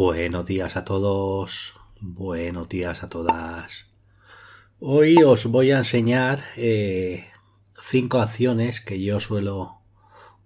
Buenos días a todos, buenos días a todas. Hoy os voy a enseñar eh, cinco acciones que yo suelo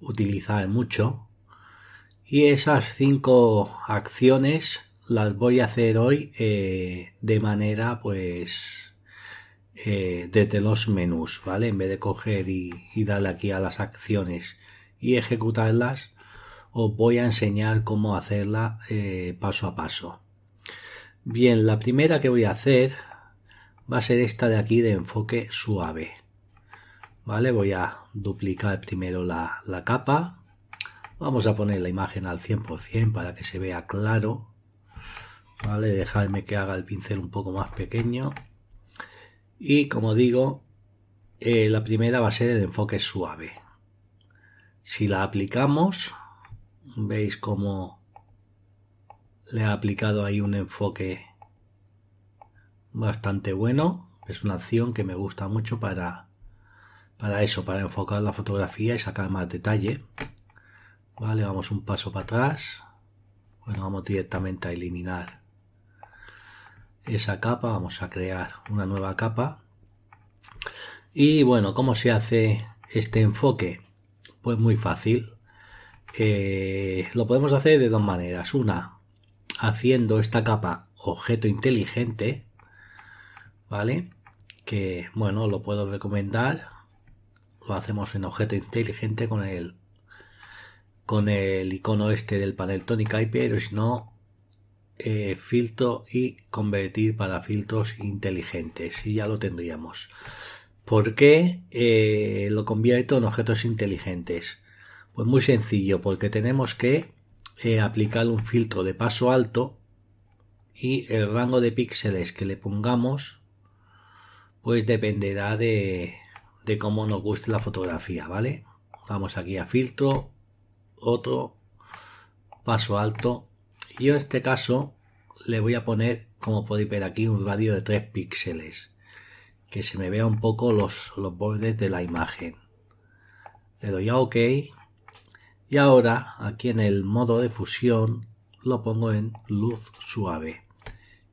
utilizar mucho y esas cinco acciones las voy a hacer hoy eh, de manera pues eh, desde los menús, ¿vale? En vez de coger y, y darle aquí a las acciones y ejecutarlas, os voy a enseñar cómo hacerla eh, paso a paso. Bien, la primera que voy a hacer va a ser esta de aquí de enfoque suave. Vale, voy a duplicar primero la, capa. Vamos a poner la imagen al 100% para que se vea claro. Vale, dejarme que haga el pincel un poco más pequeño. Y como digo, eh, la primera va a ser el enfoque suave. Si la aplicamos, veis cómo le ha aplicado ahí un enfoque bastante bueno. Es una acción que me gusta mucho para, para eso, para enfocar la fotografía y sacar más detalle. Vale, vamos un paso para atrás. Bueno, vamos directamente a eliminar esa capa. Vamos a crear una nueva capa. Y bueno, ¿cómo se hace este enfoque? Pues muy fácil. Eh, lo podemos hacer de dos maneras. Una, haciendo esta capa objeto inteligente, ¿vale? Que, bueno, lo puedo recomendar. Lo hacemos en objeto inteligente con el con el icono este del panel Tonic IP, pero si no, eh, filtro y convertir para filtros inteligentes. Y ya lo tendríamos. ¿Por qué eh, lo convierto en objetos inteligentes? Pues muy sencillo, porque tenemos que eh, aplicar un filtro de paso alto y el rango de píxeles que le pongamos pues dependerá de, cómo nos guste la fotografía, ¿vale? Vamos aquí a filtro, otro, paso alto. yo en este caso le voy a poner, como podéis ver aquí, un radio de 3 píxeles. Que se me vea un poco los, los bordes de la imagen. Le doy a OK y ahora aquí en el modo de fusión lo pongo en luz suave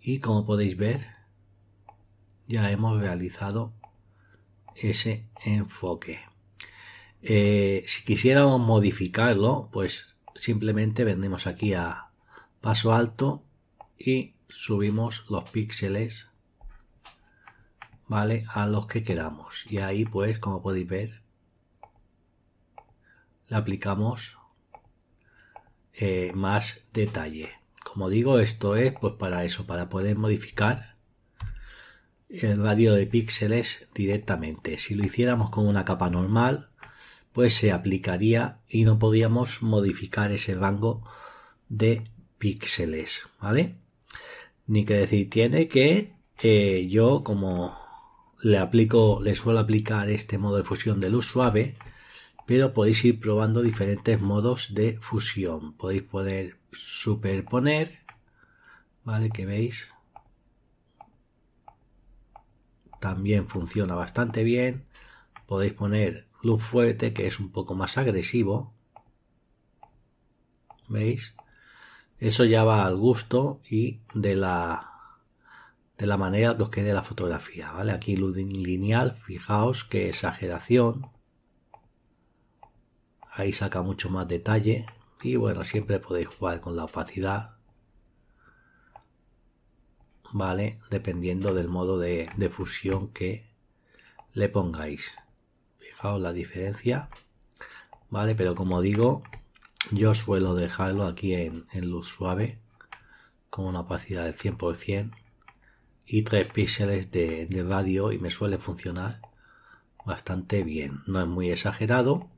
y como podéis ver ya hemos realizado ese enfoque eh, si quisiéramos modificarlo pues simplemente vendemos aquí a paso alto y subimos los píxeles vale a los que queramos y ahí pues como podéis ver aplicamos eh, más detalle. Como digo, esto es pues para eso, para poder modificar el radio de píxeles directamente. Si lo hiciéramos con una capa normal, pues se aplicaría y no podíamos modificar ese rango de píxeles, ¿vale? Ni que decir tiene que eh, yo como le aplico, le suelo aplicar este modo de fusión de luz suave, pero podéis ir probando diferentes modos de fusión. Podéis poder superponer, ¿vale? Que veis. También funciona bastante bien. Podéis poner luz fuerte, que es un poco más agresivo. ¿Veis? Eso ya va al gusto y de la de la manera que os quede la fotografía, ¿vale? Aquí luz lineal, fijaos qué exageración, ahí saca mucho más detalle y bueno siempre podéis jugar con la opacidad vale dependiendo del modo de, fusión que le pongáis fijaos la diferencia vale pero como digo yo suelo dejarlo aquí en, luz suave con una opacidad del 100% y 3 píxeles de, de radio y me suele funcionar bastante bien no es muy exagerado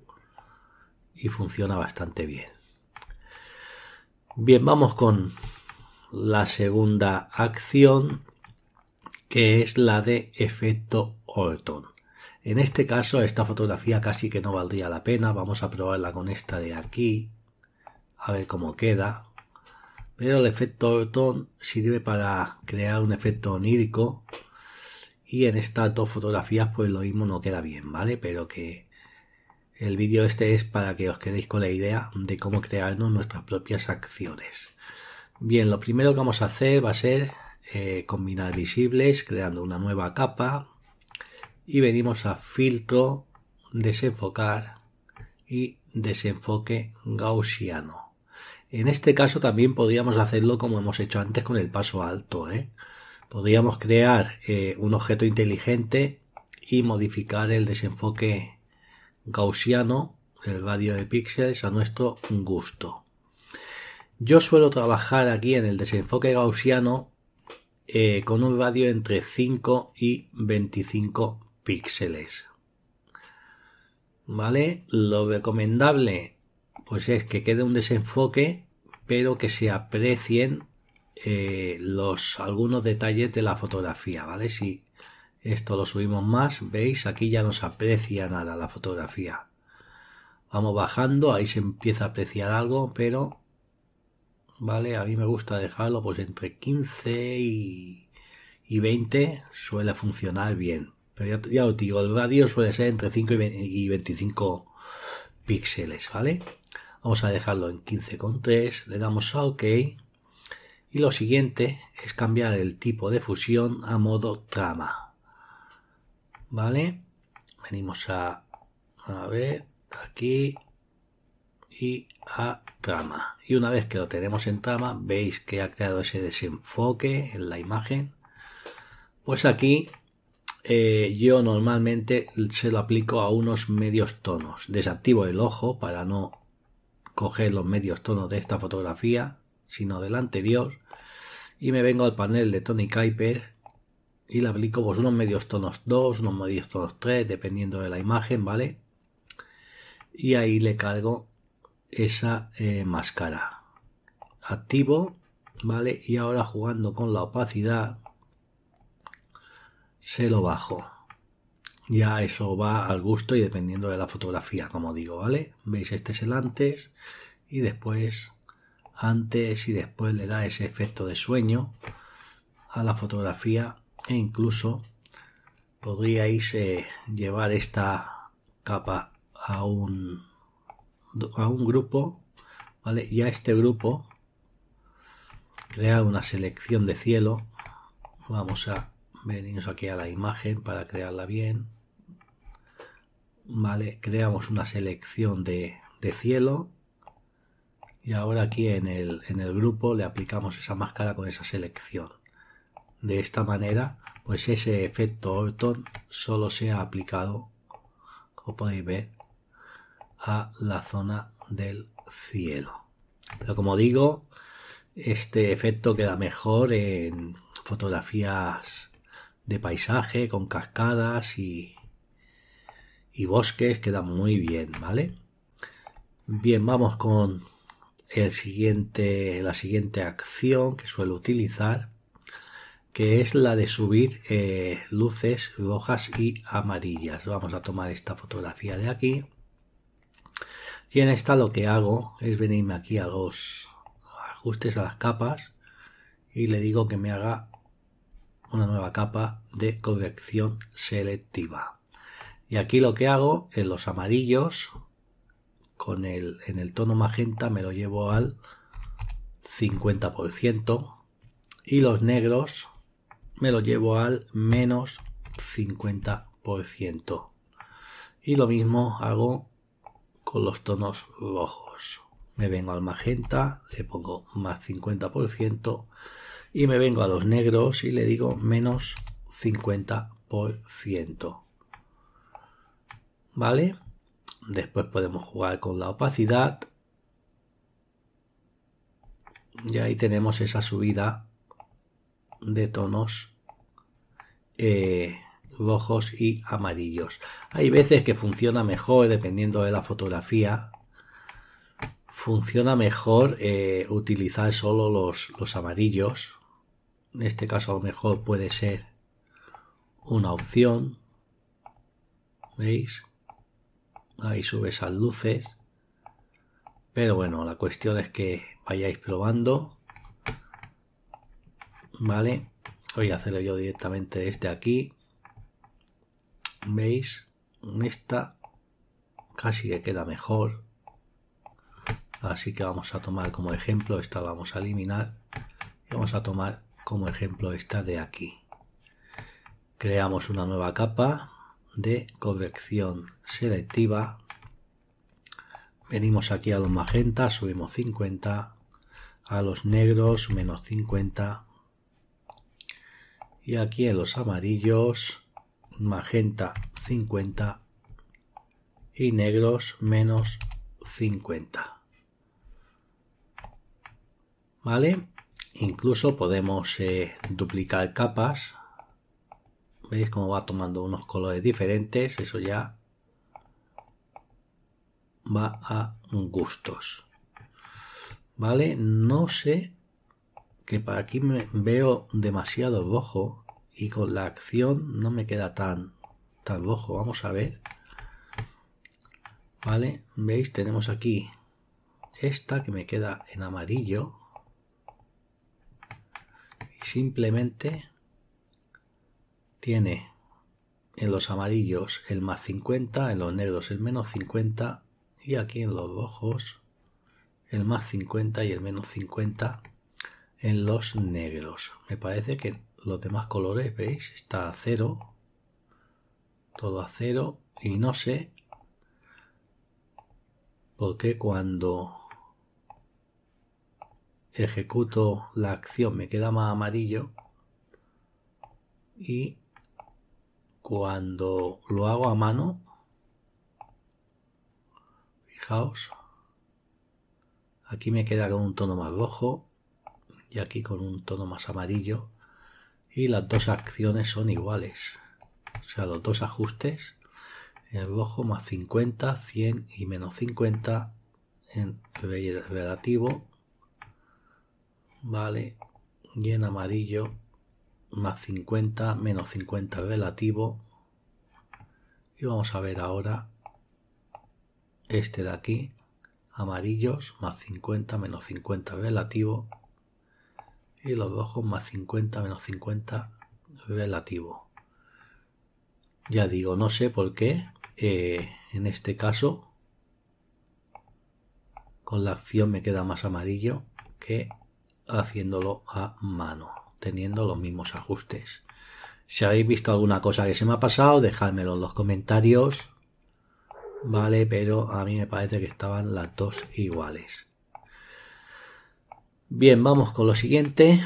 y funciona bastante bien. Bien, vamos con la segunda acción que es la de efecto Orton. En este caso esta fotografía casi que no valdría la pena, vamos a probarla con esta de aquí, a ver cómo queda. Pero el efecto Orton sirve para crear un efecto onírico y en estas dos fotografías pues lo mismo no queda bien, ¿vale? Pero que el vídeo este es para que os quedéis con la idea de cómo crearnos nuestras propias acciones. Bien, lo primero que vamos a hacer va a ser eh, combinar visibles creando una nueva capa y venimos a filtro, desenfocar y desenfoque gaussiano. En este caso también podríamos hacerlo como hemos hecho antes con el paso alto. ¿eh? Podríamos crear eh, un objeto inteligente y modificar el desenfoque gaussiano, el radio de píxeles, a nuestro gusto. Yo suelo trabajar aquí en el desenfoque gaussiano eh, con un radio entre 5 y 25 píxeles. ¿Vale? Lo recomendable pues es que quede un desenfoque pero que se aprecien eh, los algunos detalles de la fotografía, ¿vale? Si esto lo subimos más, veis, aquí ya no se aprecia nada la fotografía. Vamos bajando, ahí se empieza a apreciar algo, pero... Vale, a mí me gusta dejarlo pues entre 15 y, 20 suele funcionar bien. Pero ya, os digo, el radio suele ser entre 5 y 25 píxeles, ¿vale? Vamos a dejarlo en 15,3, le damos a OK. Y lo siguiente es cambiar el tipo de fusión a modo trama. ¿vale? Venimos a, a ver aquí y a trama. Y una vez que lo tenemos en trama, veis que ha creado ese desenfoque en la imagen. Pues aquí eh, yo normalmente se lo aplico a unos medios tonos. Desactivo el ojo para no coger los medios tonos de esta fotografía, sino del anterior. Y me vengo al panel de Tony Kuiper y le aplico pues unos medios tonos 2, unos medios tonos 3, dependiendo de la imagen, ¿vale? Y ahí le cargo esa eh, máscara. Activo, ¿vale? Y ahora jugando con la opacidad, se lo bajo. Ya eso va al gusto y dependiendo de la fotografía, como digo, ¿vale? Veis, este es el antes y después, antes y después le da ese efecto de sueño a la fotografía e incluso podríais eh, llevar esta capa a un, a un grupo, ¿vale? Y a este grupo crear una selección de cielo. Vamos a venir aquí a la imagen para crearla bien. Vale, creamos una selección de, cielo y ahora aquí el, en el grupo le aplicamos esa máscara con esa selección de esta manera, pues ese efecto Orton solo se ha aplicado, como podéis ver, a la zona del cielo. Pero como digo, este efecto queda mejor en fotografías de paisaje con cascadas y, bosques, queda muy bien, ¿vale? Bien, vamos con el siguiente, la siguiente acción que suelo utilizar que es la de subir eh, luces rojas y amarillas. Vamos a tomar esta fotografía de aquí. Y en esta lo que hago es venirme aquí a los ajustes a las capas y le digo que me haga una nueva capa de corrección selectiva. Y aquí lo que hago en los amarillos, con el, en el tono magenta me lo llevo al 50% y los negros me lo llevo al menos 50%. Y lo mismo hago con los tonos rojos. Me vengo al magenta, le pongo más 50% y me vengo a los negros y le digo menos 50%. ¿Vale? Después podemos jugar con la opacidad. Y ahí tenemos esa subida de tonos eh, rojos y amarillos. Hay veces que funciona mejor, dependiendo de la fotografía, funciona mejor eh, utilizar solo los, los amarillos. En este caso a lo mejor puede ser una opción. ¿Veis? Ahí sube esas luces. Pero bueno, la cuestión es que vayáis probando. Vale, voy a hacerlo yo directamente desde aquí. ¿Veis? Esta casi que queda mejor. Así que vamos a tomar como ejemplo esta, la vamos a eliminar. Y vamos a tomar como ejemplo esta de aquí. Creamos una nueva capa de corrección selectiva. Venimos aquí a los magenta, subimos 50. A los negros, menos 50 y aquí en los amarillos magenta 50 y negros menos 50 vale incluso podemos eh, duplicar capas veis cómo va tomando unos colores diferentes eso ya va a gustos vale no sé que para aquí me veo demasiado rojo y con la acción no me queda tan, tan rojo. Vamos a ver. Vale, veis, tenemos aquí esta que me queda en amarillo. Y simplemente tiene en los amarillos el más 50, en los negros el menos 50 y aquí en los rojos el más 50 y el menos 50 en los negros. Me parece que los demás colores, ¿veis? Está a cero. Todo a cero. Y no sé por qué cuando ejecuto la acción me queda más amarillo. Y cuando lo hago a mano, fijaos, aquí me queda con un tono más rojo y aquí con un tono más amarillo. Y las dos acciones son iguales. O sea, los dos ajustes en el rojo más 50, 100 y menos 50 en relativo. Vale. Y en amarillo más 50, menos 50 relativo. Y vamos a ver ahora este de aquí, amarillos, más 50, menos 50 relativo y los ojos más 50 menos 50 relativo. Ya digo, no sé por qué eh, en este caso con la acción me queda más amarillo que haciéndolo a mano, teniendo los mismos ajustes. Si habéis visto alguna cosa que se me ha pasado, dejadmelo en los comentarios. Vale, pero a mí me parece que estaban las dos iguales. Bien, vamos con lo siguiente,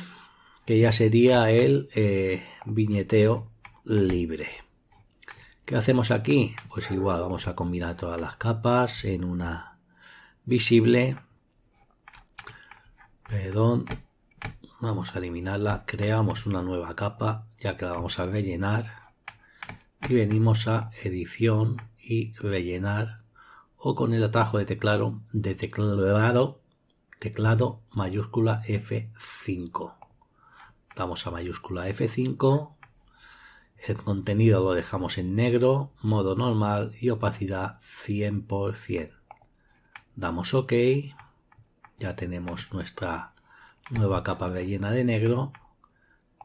que ya sería el eh, viñeteo libre. ¿Qué hacemos aquí? Pues igual vamos a combinar todas las capas en una visible. Perdón, vamos a eliminarla. Creamos una nueva capa, ya que la vamos a rellenar. Y venimos a edición y rellenar. O con el atajo de teclado, de teclado teclado mayúscula F5. Damos a mayúscula F5. El contenido lo dejamos en negro, modo normal y opacidad 100%. Damos OK. Ya tenemos nuestra nueva capa rellena de negro.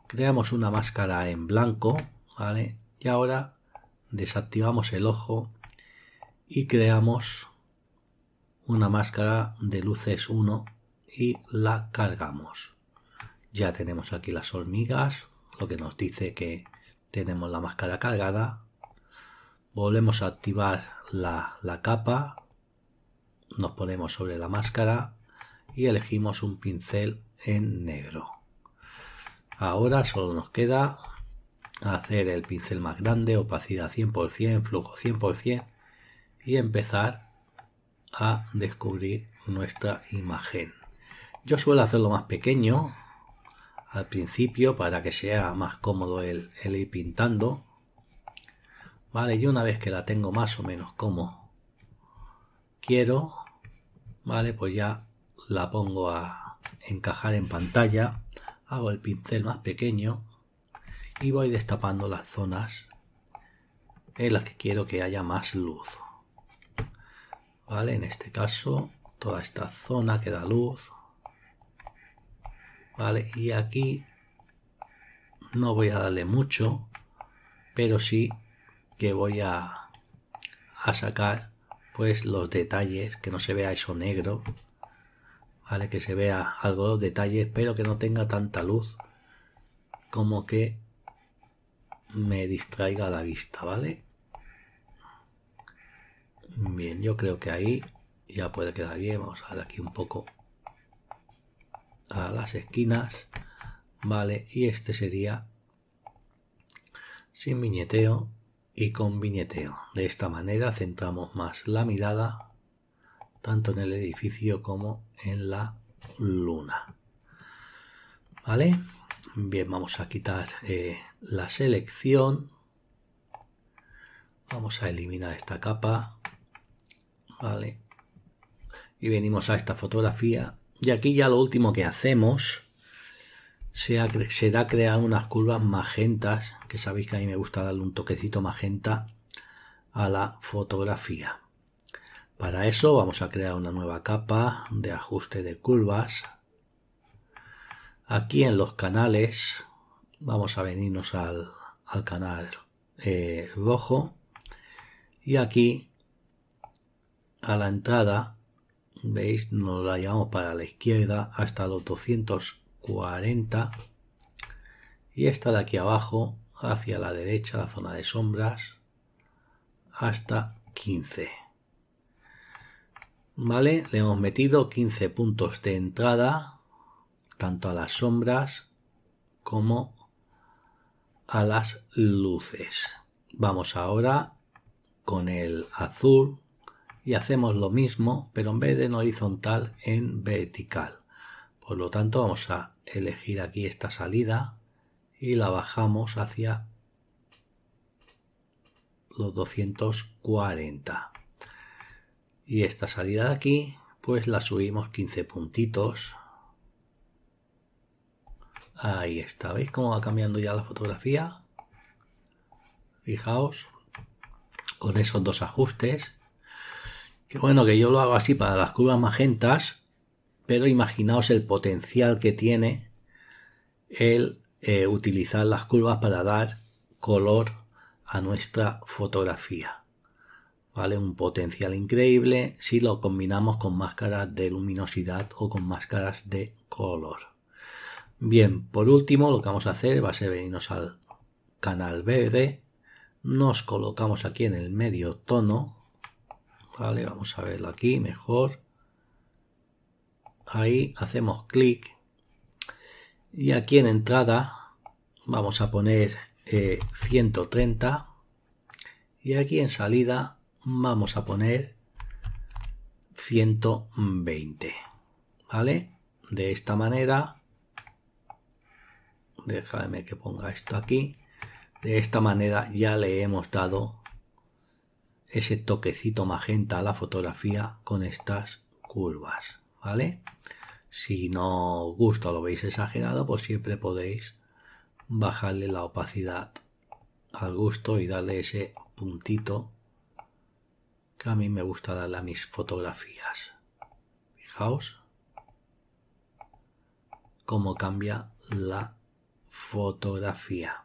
Creamos una máscara en blanco, ¿vale? Y ahora desactivamos el ojo y creamos una máscara de luces 1 y la cargamos. Ya tenemos aquí las hormigas, lo que nos dice que tenemos la máscara cargada. Volvemos a activar la, la capa, nos ponemos sobre la máscara y elegimos un pincel en negro. Ahora solo nos queda hacer el pincel más grande, opacidad 100%, flujo 100% y empezar a descubrir nuestra imagen. Yo suelo hacerlo más pequeño al principio para que sea más cómodo el, ir pintando. Vale, y una vez que la tengo más o menos como quiero, vale, pues ya la pongo a encajar en pantalla. Hago el pincel más pequeño y voy destapando las zonas en las que quiero que haya más luz. ¿vale? En este caso, toda esta zona que da luz, ¿vale? Y aquí no voy a darle mucho, pero sí que voy a, a sacar pues los detalles, que no se vea eso negro, ¿vale? Que se vea algo de detalles, pero que no tenga tanta luz como que me distraiga la vista, ¿vale? Bien, yo creo que ahí ya puede quedar bien. Vamos a dar aquí un poco a las esquinas. Vale, y este sería sin viñeteo y con viñeteo. De esta manera centramos más la mirada tanto en el edificio como en la luna. ¿Vale? Bien, vamos a quitar eh, la selección. Vamos a eliminar esta capa. ¿vale? Y venimos a esta fotografía. Y aquí ya lo último que hacemos será crear unas curvas magentas, que sabéis que a mí me gusta darle un toquecito magenta a la fotografía. Para eso vamos a crear una nueva capa de ajuste de curvas. Aquí en los canales vamos a venirnos al, canal eh, rojo y aquí a la entrada, veis, nos la llevamos para la izquierda hasta los 240 y esta de aquí abajo hacia la derecha, la zona de sombras, hasta 15. ¿Vale? Le hemos metido 15 puntos de entrada, tanto a las sombras como a las luces. Vamos ahora con el azul y hacemos lo mismo, pero en vez de en horizontal, en vertical. Por lo tanto, vamos a elegir aquí esta salida y la bajamos hacia los 240. Y esta salida de aquí, pues la subimos 15 puntitos. Ahí está. ¿Veis cómo va cambiando ya la fotografía? Fijaos, con esos dos ajustes que bueno, que yo lo hago así para las curvas magentas, pero imaginaos el potencial que tiene el eh, utilizar las curvas para dar color a nuestra fotografía. ¿Vale? Un potencial increíble si lo combinamos con máscaras de luminosidad o con máscaras de color. Bien, por último lo que vamos a hacer va a ser venirnos al canal verde, nos colocamos aquí en el medio tono Vale, vamos a verlo aquí mejor. Ahí hacemos clic. Y aquí en entrada vamos a poner 130. Eh, y aquí en salida vamos a poner 120. ¿Vale? De esta manera. Déjame que ponga esto aquí. De esta manera ya le hemos dado ese toquecito magenta a la fotografía con estas curvas, ¿vale? Si no os gusta lo veis exagerado, pues siempre podéis bajarle la opacidad al gusto y darle ese puntito que a mí me gusta darle a mis fotografías. Fijaos cómo cambia la fotografía.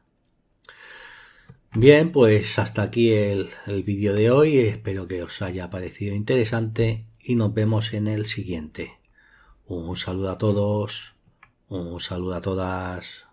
Bien, pues hasta aquí el, vídeo de hoy. Espero que os haya parecido interesante y nos vemos en el siguiente. Un saludo a todos, un saludo a todas.